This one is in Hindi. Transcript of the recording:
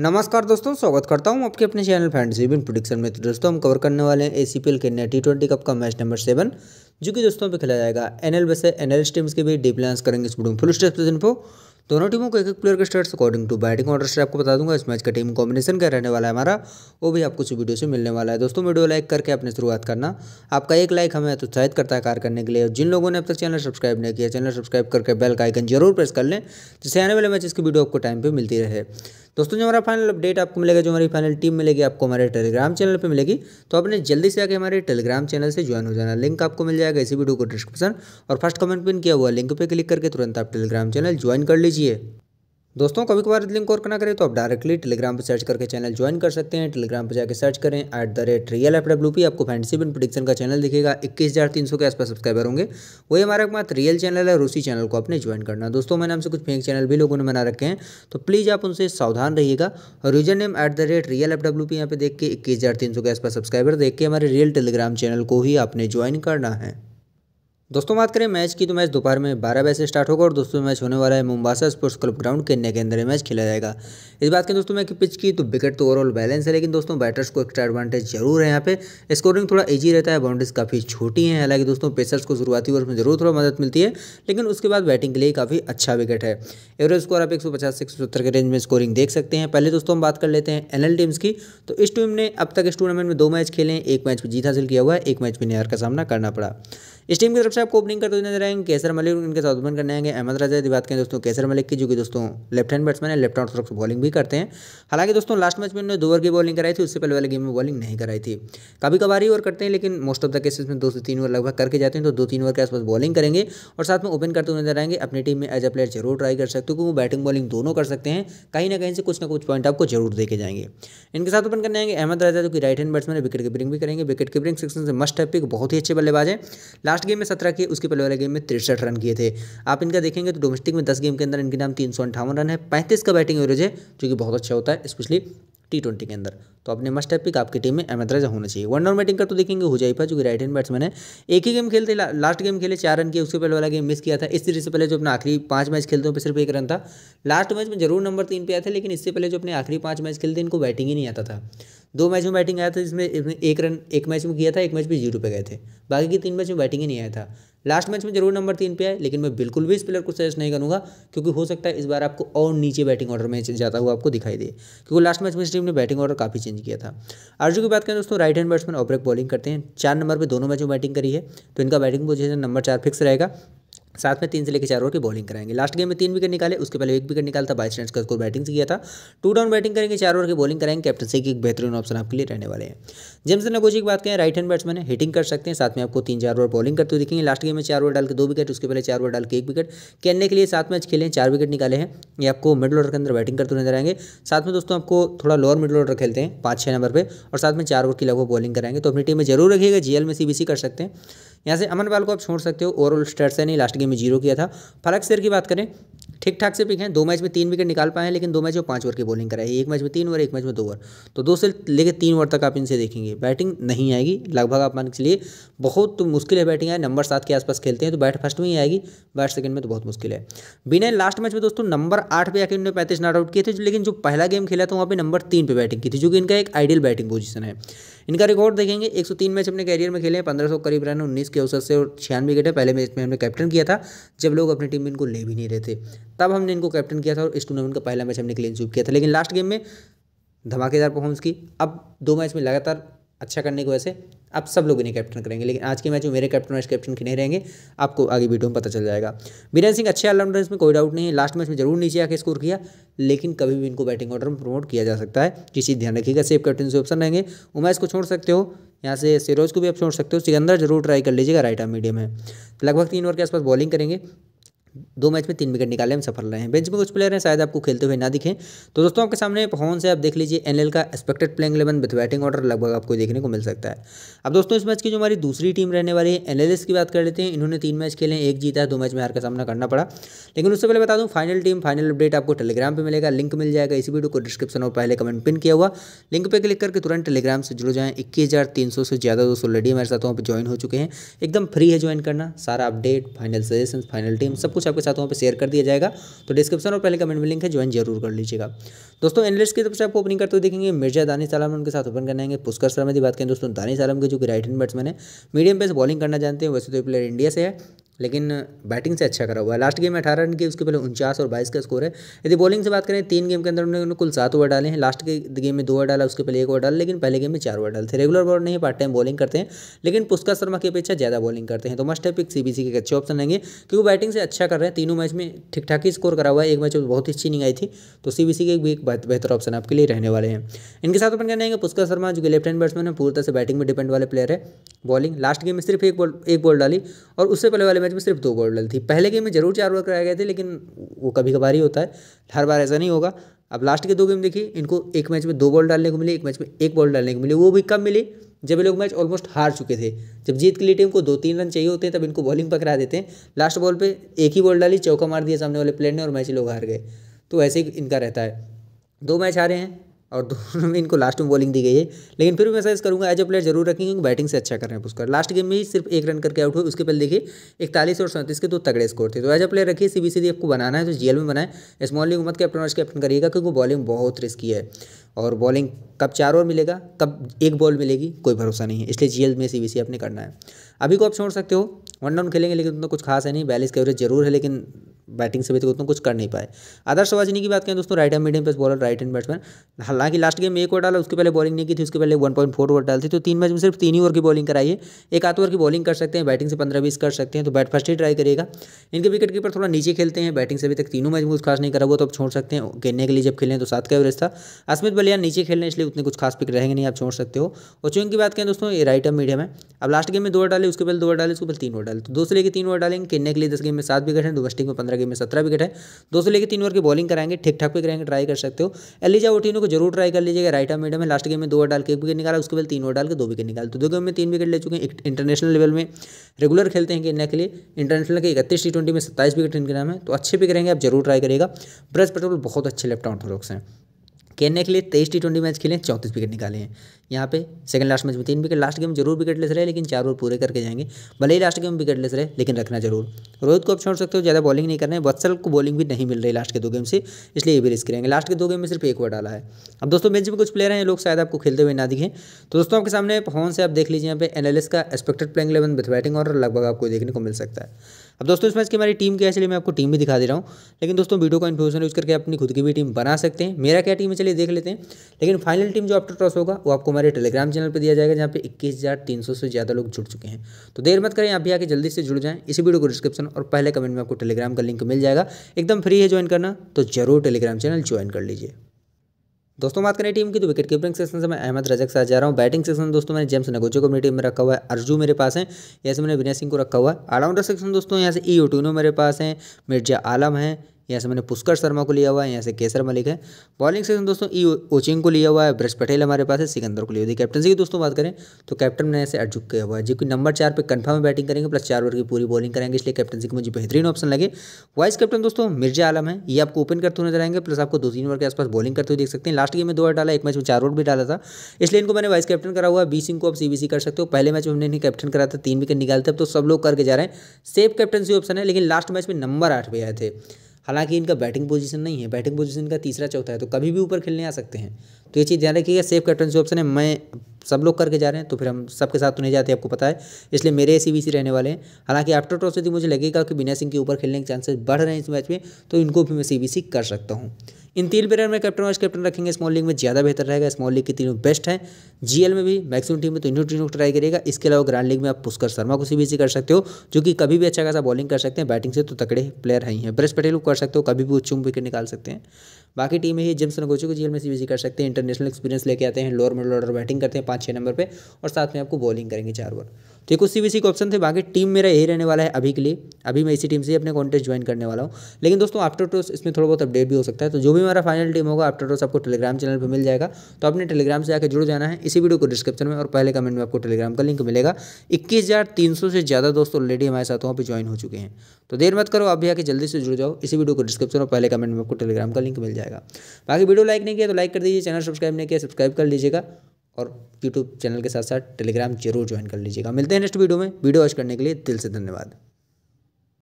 नमस्कार दोस्तों स्वागत करता हूं आपके अपने चैनल फैंटेसी बिन प्रोडिक्शन में तो दोस्तों हम कवर करने वाले हैं ए सी पी के नए टी ट्वेंटी कप का मैच नंबर सेवन जो कि दोस्तों पे खेला जाएगा एन बस वैसे एल टीम्स के भी डीप करेंगे करेंगे स्टूडेंट फुल स्टेप प्रेजेंट दोनों टीमों को एक एक प्लेयर के start according to batting order से आपको बता दूंगा इस मैच का टीम कॉम्बिनेशन क्या रहने वाला है हमारा वो भी आपको इस वीडियो से मिलने वाला है दोस्तों वीडियो लाइक करके अपने शुरुआत करना आपका एक लाइक हमें उत्साहित करता है कार्य करने के लिए जिन लोगों ने अब तक चैनल सब्सक्राइब नहीं किया चैनल सब्सक्राइब करके बेल का आइकन जरूर प्रेस कर लें जिससे आने वाले मैच इसकी वीडियो आपको टाइम पर मिलती रहे दोस्तों जो हमारा फाइनल अपडेट आपको मिलेगा जो हमारी फाइनल टीम मिलेगी आपको हमारे टेलीग्राम चैनल पर मिलेगी तो आपने जल्दी से आके हमारे टेलीग्राम चैनल से ज्वाइन हो जाना लिंक आपको मिल जाएगा इसी वीडियो को डिस्क्रिप्शन और फर्स्ट कमेंट पिन किया हुआ लिंक पर क्लिक करके तुरंत आप टेलीग्राम चैनल ज्वाइन कर लीजिए दोस्तों कभी कभार लिंक और ना करें तो आप डायरेक्टली टेलीग्राम पर सर्च करके चैनल ज्वाइन कर सकते हैं टेलीग्राम पर जाकर सर्च करें at the rate real F W P आपको फैंसी बिन प्रोडिक्शन का चैनल दिखेगा इक्कीस हज़ार तीन सौ के आसपास सब्सक्राइबर होंगे वही हमारा मात्र रियल चैनल है और उसी चैनल को आपने ज्वाइन करना दोस्तों मैंने हमसे कुछ फेक चैनल भी लोगों ने बना रखे हैं तो प्लीज़ आप उनसे सावधान रहिएगा और user name at the rate real F W P यहाँ पर देख के इक्कीस हज़ार तीन सौ के आसपास सब्सक्राइबर देख के हमारे रियल टेलीग्राम चैनल को ही आपने ज्वाइन करना है दोस्तों बात करें मैच की तो मैच दोपहर में बारह बजे से स्टार्ट होगा और दोस्तों मैच होने वाला है Mombasa Sports Club Ground Kenya के अंदर मैच खेला जाएगा इस बात के दोस्तों मैं कि पिच की तो विकेट तो ओवरऑल बैलेंस है लेकिन दोस्तों बैटर्स को एक्स्ट्रा एडवांटेज जरूर है यहाँ पे स्कोरिंग थोड़ा ईजी रहता है बाउंड्रीज काफ़ी छोटी हैं हालांकि दोस्तों पेसर्स को शुरुआती ओवर में जरूर थोड़ा मदद मिलती है लेकिन उसके बाद बैटिंग के लिए काफ़ी अच्छा विकेट है एवरेज स्कोर आप एक से एक के रेंज में स्कोरिंग देख सकते हैं पहले दोस्तों हम बात कर लेते हैं एनएल टीम्स की तो इस टीम ने अब तक इस टूर्नामेंट में दो मैच खेले हैं एक मैच में जीत हासिल किया हुआ है एक मैच में निहार का सामना करना पड़ा इस टीम की तरफ से आपको ओपनिंग करते हुए नजर आएंगे केसर मलिक उनके साथ ओपन करने आएंगे अहमद रजा की बात करें दोस्तों केसर मलिक की जो कि दोस्तों लेफ्ट हैंड बैट्समैन है लेफ्ट आउट बॉलिंग भी करते हैं हालांकि दोस्तों लास्ट मैच में उन्होंने दो ओवर की बॉलिंग कराई थी उससे पहले वाले गेम में बॉलिंग नहीं कराई थी कभी कभार ही ओवर करते हैं लेकिन मोस्ट ऑफ द केसेस में दो से तीन ओवर लगभग करके जाते हैं तो दो तीन ओवर के आसपास बॉलिंग करेंगे और साथ में ओपन करते हुए नजर आएंगे अपनी टीम में एज अ प्लेयर जरूर ट्राई कर सकते हो क्योंकि वो बैटिंग बॉलिंग दोनों कर सकते हैं कहीं ना कहीं से कुछ ना कुछ पॉइंट आपको जरूर देके जाएंगे इनके साथ ओपन करने आएंगे अहमद राजा जो कि right hand batsman wicket keeping भी करेंगे विकेट कीपरिंग सेक्शन से मस्ट है पिक बहुत ही अच्छे बल्लेबाज है लास्ट लास्ट गेम में सत्रह किए उसके पहले वाले गेम में तिरसठ रन किए थे आप इनका देखेंगे तो डोमेस्टिक में दस गेम के अंदर इनके नाम तीन सौ अंठावन रन है पैंतीस का बैटिंग एवरेज है जो कि बहुत अच्छा होता है स्पेशली टी ट्वेंटी के अंदर तो अपने मस्ट पिक आपकी टीम में अहमद रजा होना चाहिए वन डाउन बैटिंग कर तो देखेंगे हो जाए जो कि राइट हैंड बैट्समैन है एक ही गेम खेलते ला, लास्ट गेम खेले चार रन किए उसके पहले वाला गेम मिस किया था इस तरीके से पहले जो अपना आखिरी पांच मैच खेलते हैं पे सिर्फ एक रन था लास्ट मैच में जरूर नंबर तीन पे आया था लेकिन इससे पहले जो अपने आखिरी पांच मैच खेलते इनको बैटिंग ही नहीं आता था दो मैच में बैटिंग आया था जिसमें एक रन एक मैच में किया था एक मैच में जीरो पे गए थे बाकी के तीन मैच में बैटिंग ही नहीं आया था लास्ट मैच में जरूर नंबर तीन पे आए लेकिन मैं बिल्कुल भी इस प्लेयर को सजेस्ट नहीं करूँगा क्योंकि हो सकता है इस बार आपको और नीचे बैटिंग ऑर्डर में जाता हुआ आपको दिखाई दे क्योंकि लास्ट मैच में इस टीम ने बैटिंग ऑर्डर काफ़ी चेंज किया था अर्जु की बात करें दोस्तों right hand batsman off break bowling करते हैं चार नंबर पर दोनों मैच में बैटिंग करी है तो इनका बैटिंग पोजिशन नंबर चार फिक्स रहेगा साथ में तीन से लेकर चार ओवर की बॉलिंग कराएंगे लास्ट गेम में तीन विकेट निकाले उसके पहले एक विकेट निकालता बाईस रन का स्कोर बैटिंग से किया था टू डाउन बैटिंग करेंगे चार ओवर की बॉलिंग कराएंगे कैप्टनसी की एक बेहतरीन ऑप्शन आपके लिए रहने वाले हैं जेम्सन नगोची की बात करें राइट हैंड बैट्समैन है हिटिंग कर सकते हैं साथ में आपको तीन चार ओवर बॉलिंग करते हुए दिखेंगे लास्ट गेम में चार ओवर डाल के दो विकेट उसके पहले चार ओवर डाल के एक विकेट खेलने के लिए साथ मैच खेले चार विकेट निकाले हैं ये आपको मिडल ऑर्डर के अंदर बैटिंग करते नजर आएंगे साथ में दोस्तों आपको थोड़ा लोअर मिडल ऑर्डर खेलते हैं पाँच छः नंबर पर और साथ में चार ओवर की लगभग बॉलिंग कराएंगे तो अपनी टीम में जरूर रखिएगा जीएल में सी कर सकते हैं यहाँ से अमन बाल को आप छोड़ सकते हो ओवरऑल स्टेट से नहीं लास्ट गेम में जीरो किया था फलक शेर की बात करें ठीक ठाक से पिक हैं दो मैच में तीन विकेट निकाल पाए हैं लेकिन दो मैच में पाँच ओवर की बॉलिंग कराई एक मैच में तीन ओवर एक मैच में दो ओवर तो दो से लेकर तीन ओवर तक आप इनसे देखेंगे बैटिंग नहीं आएगी लगभग आप मान के लिए बहुत मुश्किल है बैटिंग आए नंबर सात के आसपास खेलते हैं तो बैट फर्स्ट में ही आएगी बैट सेकंड में तो बहुत मुश्किल है बिना लास्ट मैच में दोस्तों नंबर आठ पर आकर इन्होंने पैंतीस नॉट आउट किए थे लेकिन जो पहला गेम खेला था वहाँ पर नंबर तीन पर बैटिंग की थी जो कि इनका एक आइडियल बैटिंग पोजीशन है इनका रिकॉर्ड देखेंगे 103 मैच अपने कैरियर में खेले हैं पंद्रह सौ करीब रन उन्नीस के अवसर से और छियानवे विकेट है पहले मैच में हमने कैप्टन किया था जब लोग अपनी टीम में इनको ले भी नहीं रहे थे तब हमने इनको कैप्टन किया था और इस टूर्नामेंट का पहला मैच हमने क्लीन स्वीप किया था लेकिन लास्ट गेम में धमाकेदार परफॉर्मेंस की अब दो मैच में लगातार अच्छा करने की वजह से आप सब लोग इन्हें कैप्टन करेंगे लेकिन आज के मैच में मेरे कैप्टन वाइस कैप्टन के नहीं रहेंगे आपको आगे वीडियो में पता चल जाएगा बीरेन सिंह अच्छे ऑलराउंडर इसमें कोई डाउट नहीं है लास्ट मैच में जरूर नीचे आके स्कोर किया लेकिन कभी भी इनको बैटिंग ऑर्डर में प्रमोट किया जा सकता है जिस चीज़ ध्यान रखिएगा सेफ कैप्टन से ऑप्शन रहेंगे उमेश को छोड़ सकते हो यहाँ से सिरोज को भी आप छोड़ सकते हो सिकंदर जरूर ट्राई कर लीजिएगा राइट आर्म मीडियम है लगभग तीन ओवर के आसपास बॉलिंग करेंगे दो मैच में तीन विकेट निकाले हम सफल रहे हैं बेंच में कुछ प्लेयर हैं शायद आपको खेलते हुए ना दिखें तो दोस्तों आपके सामने फोन से आप देख लीजिए एनएल का expected playing eleven with batting order लगभग आपको देखने को मिल सकता है अब दोस्तों इस मैच की जो हमारी दूसरी टीम रहने वाली है एनएलएस की बात कर लेते हैं इन्होंने तीन मैच खेले एक जीता है दो मैच में हार का सामना करना पड़ा लेकिन उससे पहले बता दूँ फाइनल टीम फाइनल अपडेट आपको टेलीग्राम पर मिलेगा लिंक मिल जाएगा इसी वीडियो को डिस्क्रिप्शन और पहले कमेंट पिन किया हुआ लिंक पर क्लिक करके तुरंत टेलीग्राम से जुड़ जाएँ इक्कीस से ज़्यादा दोस्तों ऑलरेडी हमारे साथ वहाँ पर ज्वाइन हो चुके हैं एकदम फ्री है ज्वाइन करना सारा update final suggestion final team सब कुछ दोस्तों के साथ वहाँ पर शेयर कर दिया जाएगा तो डिस्क्रिप्शन और पहले कमेंट में लिंक है ज्वाइन जरूर कर लीजिएगा दोस्तों एनलिस्ट की तरफ से आपको ओपनिंग करते हुए देखेंगे मिर्जा दानी सालम उनके साथ ओपन करना है पुष्कर शर्मा की बात करें दोस्तों दानी सालम के जो कि राइट हैंड बैट्समैन है मीडियम पेस बॉलिंग करना जानते हैं वैसे तो प्लेयर इंडिया से है लेकिन बैटिंग से अच्छा करा हुआ है लास्ट गेम में अठारह रन की उसके पहले उनचास और बाईस का स्कोर है यदि बॉलिंग से बात करें तीन गेम के अंदर उन्होंने कुल सात ओवर डाले हैं लास्ट के गेम में दो ओवर डाला उसके पहले एक ओवर डाला लेकिन पहले गेम में चार ओवर डाले थे रेगुलर बॉल नहीं पार्ट टाइम बॉलिंग करते हैं लेकिन पुष्कर शर्मा की अपेक्षा ज़्यादा बॉलिंग करते हैं तो मस्ट है पिक सीबीसी के अच्छे ऑप्शन रहेंगे क्योंकि बैटिंग से अच्छा कर रहे हैं तीनों मैच में ठीक ठाक ही स्कोर करा हुआ है एक मैच में बहुत ही अच्छी नहीं आई थी तो सीबीसी के भी एक बेहतर ऑप्शन आपके लिए रहने वाले हैं इनके साथ अपन कहना है पुष्कर शर्मा जो कि लेफ्ट हैंड बैट्समैन है पूरी तरह से बैटिंग में डिपेंड वाले प्लेयर है बॉलिंग लास्ट गेम में सिर्फ एक बॉल एक बॉल डाली और उससे पहले वाले मैच में सिर्फ दो गोल डल थी पहले गेम में जरूर चार ओवर कराए गए थे लेकिन वो कभी कभार ही होता है हर बार ऐसा नहीं होगा अब लास्ट के दो गेम देखिए इनको एक मैच में दो बॉल डालने को मिली एक मैच में एक बॉल डालने को मिली वो भी कब मिली जब ये लोग मैच ऑलमोस्ट हार चुके थे जब जीत के लिए टीम को दो तीन रन चाहिए होते हैं तब इनको बॉलिंग पकड़ा देते हैं लास्ट बॉल पे एक ही बॉल डाली चौका मार दिया सामने वाले प्लेयर ने और मैच लोग हार गए तो ऐसे ही इनका रहता है दो मैच हारे हैं और दोनों तो में इनको लास्ट में बॉलिंग दी गई है लेकिन फिर भी मैं सजेस्ट करूँगा एज ए प्लेयर जरूर रखेंगे क्योंकि बैटिंग से अच्छा कर रहे हैं पुष्कर लास्ट गेम में ही सिर्फ एक रन करके आउट हुए उसके पहले देखिए इकतालीस और सैंतीस के दो तगड़े स्कोर थे तो एज ए प्लेयर रखिए सी सीबीसी आपको बनाना है तो जीएल में बनाए स्मॉल लीग मत कैप्टन और कैप्टन करिएगा क्योंकि बॉलिंग बहुत रिस्की है और बॉलिंग कब चार ओवर मिलेगा कब एक बॉल मिलेगी कोई भरोसा नहीं है इसलिए जीएल में सी आपने करना है अभी को आप छोड़ सकते हो वन डाउन खेलेंगे लेकिन उतना कुछ खास है नहीं बैलेंस एवरेज जरूर है लेकिन बैटिंग से भी तो उतना कुछ कर नहीं पाए आदर्श सवाजिनी की बात करें दोस्तों right hand medium pace bowler right hand batsman हालांकि लास्ट गेम में एक ओवर डाला उसके पहले बॉलिंग नहीं की थी उसके पहले वन पॉइंट फोर ओवर डालती थी तो तीन मैच में सिर्फ तीन ही ओवर की बॉलिंग कराइए एक आठ ओवर की बॉलिंग कर सकते हैं बैटिंग से पंद्रह बीस कर सकते हैं तो बैट फर्स्ट ही ट्राई करेगा इनके विकेट कीपर थोड़ा नीचे खेलते हैं बैटिंग से अभी तक तीनों मैच में कुछ खास नहीं करा हुआ तो आप छोड़ सकते हैं गिरने के लिए जब खेलें तो सात का एवरेज था अस्मित बल या नीचे खेल रहे हैं इसलिए उतने कुछ खास पिक रहेंगे नहीं आप छोड़ सकते हो और कोचिंग की बात करें दोस्तों ये राइट मीडियम है अब लास्ट गेम में दो डाले उसके पहले दो डाले उसके पहले तीन ओर डाले तो दो से लेकर तीन ओर डालेंगे खेलने के लिए दस गेम में सात विकेट है डोमेस्टिक में पंद्रह गेम में सत्रह विकेट है दो से लेकर तीन ओर की बॉलिंग कराएंगे ठीक ठाक पिक रहेंगे ट्राई कर सकते हो एलिजा वो तीनों को जरूर ट्राई कर लीजिएगा राइट मीडियम में लास्ट गेम में दो डाल के एक विकेट निकाला उसके पहले तीन ओर डाल के दो विकेट निकाल तो दो गेम में तीन विकेट ले चुके हैं इंटरनेशनल लेवल में रेगुलर खेलते हैं किन्ने के लिए इंटरनेशनल के इकतीस टी ट्वेंटी में सत्ताईस विकेट इनके नाम है तो अच्छे पिक रहेंगे आप जरूर ट्राई करिएगा ब्रज पेट्रोल बहुत अच्छे लेफ्ट आउट हैं केन्या के लिए तेईस टी ट्वेंटी मैच खेले चौंतीस विकेट निकाले हैं यहाँ पे सेकंड लास्ट मैच में तीन विकेट लास्ट गेम जरूर विकेट लेस रहे लेकिन चार ओवर पूरे करके जाएंगे भले ही लास्ट गेम विकेट लेस रहे लेकिन रखना जरूर रोहित को आप छोड़ सकते हो ज़्यादा बॉलिंग नहीं करना है वत्सल को बॉलिंग भी नहीं मिल रही लास्ट के दो गेम से इसलिए ये भी रिस्क करेंगे लास्ट के दो गेम में सिर्फ एक ओवर डाला है अब दोस्तों मैच में कुछ प्लेयर हैं लोग शायद आपको खेलते हुए ना दिखें तो दोस्तों आपके सामने फोन से आप देख लीजिए यहाँ पे एनालिस का expected playing eleven with batting और लगभग आपको देखने को मिल सकता है अब दोस्तों इस इसकी हमारी टीम क्या है चलिए मैं आपको टीम भी दिखा दे रहा हूँ लेकिन दोस्तों वीडियो का इन्फॉर्मेशन यूज करके अपनी खुद की भी टीम बना सकते हैं मेरा क्या टीम है चलिए देख लेते हैं लेकिन फाइनल टीम जो आफ्टर टॉस होगा वो आपको हमारे टेलीग्राम चैनल पर दिया जाएगा जहाँ पे इक्कीस से ज़्यादा लोग जुड़ चुके हैं तो देर मत करें आप भी आके जल्दी से जुड़ जाएँ इसी वीडियो को डिस्क्रिप्शन और पहले कमेंट में आपको टेलीग्राम का लिंक मिल जाएगा एकदम फ्री है ज्वाइन करना तो जरूर टेलीग्राम चैनल ज्वाइन कर लीजिए दोस्तों बात करें टीम की तो विकेट कीपिंग सेक्शन से मैं अहमद रजक साथ जा रहा हूँ बैटिंग सेक्शन में दोस्तों मैंने जेम्स नगोजो को मेरी टीम में रखा हुआ है अर्जू मेरे पास है यहाँ से मैंने विनय सिंह को रखा हुआ है ऑलराउंडर सेक्शन दोस्तों यहाँ से ई e ओटूनो मेरे पास है मिर्जा आलम है यहाँ से मैंने पुष्कर शर्मा को लिया हुआ है यहाँ से केसर मलिक है बॉलिंग सेक्शन दोस्तों ई ओचिंग को लिया हुआ है ब्रश पटेल हमारे पास है सिकंदर को लिया हुआ है कैप्टनसी की दोस्तों बात करें तो कैप्टन ने ऐसे अटजुक किया हुआ है जो कि नंबर चार पर कन्फर्म बैटिंग करेंगे प्लस चार ओवर की पूरी बॉलिंग करेंगे इसलिए कैप्टनसी की मुझे बेहतरीन ऑप्शन लगे वाइस कैप्टन दोस्तों मिर्जा आलम है ये आपको ओपन करते हुए नजर आएंगे प्लस आपको दो तीन ओवर के आसपास बॉलिंग करते हुए देख सकते हैं लास्ट गेम में दो ओवर डाला एक मैच में चार ओवर भी डाला था इसलिए इनको मैंने वाइस कैप्टन करा हुआ बी सिंह को आप सी कर सकते हो पहले मैच में हमने इन्हें कैप्टन करा था तीन विकेट निकालते अब तो सब लोग करके जा रहे हैं सेफ कैप्टनसी ऑप्शन है लेकिन लास्ट मैच में नंबर आठ भी आए थे हालांकि इनका बैटिंग पोजीशन नहीं है बैटिंग पोजीशन का तीसरा चौथा है तो कभी भी ऊपर खेलने आ सकते हैं तो ये चीज़ ध्यान रखिएगा सेफ कैप्टन ऑप्शन है मैं सब लोग करके जा रहे हैं तो फिर हम सबके साथ तो नहीं जाते आपको पता है इसलिए मेरे सी बी सी रहने वाले हैं हालांकि आफ्टर टॉस यदि मुझे लगेगा कि बिना सिंह के ऊपर खेलने के चांसेस बढ़ रहे हैं इस मैच में तो इनको भी मैं सी बी सी कर सकता हूँ इन तीन प्लेयर में कैप्टन वाइस कैप्टन रखेंगे स्मॉल लीग में ज़्यादा बेहतर रहेगा स्मॉल लीग की तीनों बेस्ट हैं जीएल में भी मैक्सिमम टीम में तो इन्हों तीनों ट्राई करेगा इसके अलावा ग्रैंड लीग में आप पुष्कर शर्मा को सी कर सकते हो जो कि कभी भी अच्छा खासा बॉलिंग कर सकते हैं बैटिंग से तो तकड़े प्लेयर हैं ही हैं ब्रश पटेल को कर सकते हो कभी भी उच्च विकेट निकाल सकते हैं बाकी टीमें ही जिम्स नगोचो को जेल में सी कर सकते हैं इंटरनेशनल एक्सपीरियंस लेके आते हैं लोअर मिडल ऑर्डर बैटिंग करते हैं पाँच छः नंबर पर और साथ में आपको बॉलिंग करेंगे चार ओवर तो सी बी सी के ऑप्शन थे बाकी टीम मेरा यही रहने वाला है अभी के लिए अभी मैं इसी टीम से ही अपने कॉन्टेस्ट ज्वाइन करने वाला हूँ लेकिन दोस्तों आफ्टर टोस इसमें थोड़ा बहुत अपडेट भी हो सकता है तो जो भी हमारा फाइनल टीम होगा आफ्टर टोस आपको टेलीग्राम चैनल पर मिल जाएगा तो अपने टेलीग्राम से आकर जुड़ जाना है इसी वीडियो को डिस्क्रिप्शन में और पहले कमेंट में आपको टेलीग्राम का लिंक मिलेगा इक्कीस से ज़्यादा दोस्तों ऑलरेडी हमारे साथ वहाँ पर ज्वाइन हो चुके हैं तो देर मत करो आप भी आके जल्दी से जुड़ जाओ इसी वीडियो को डिस्क्रिप्शन और पहले कमेंट में आपको टेलीग्राम का लिंक मिल जाएगा बाकी वीडियो लाइक नहीं किया तो लाइक कर दीजिए चैनल सब्सक्राइब नहीं किया सब्सक्राइब कर लीजिएगा और यूट्यूब चैनल के साथ साथ टेलीग्राम जरूर ज्वाइन कर लीजिएगा मिलते हैं नेक्स्ट वीडियो में वीडियो वॉच करने के लिए दिल से धन्यवाद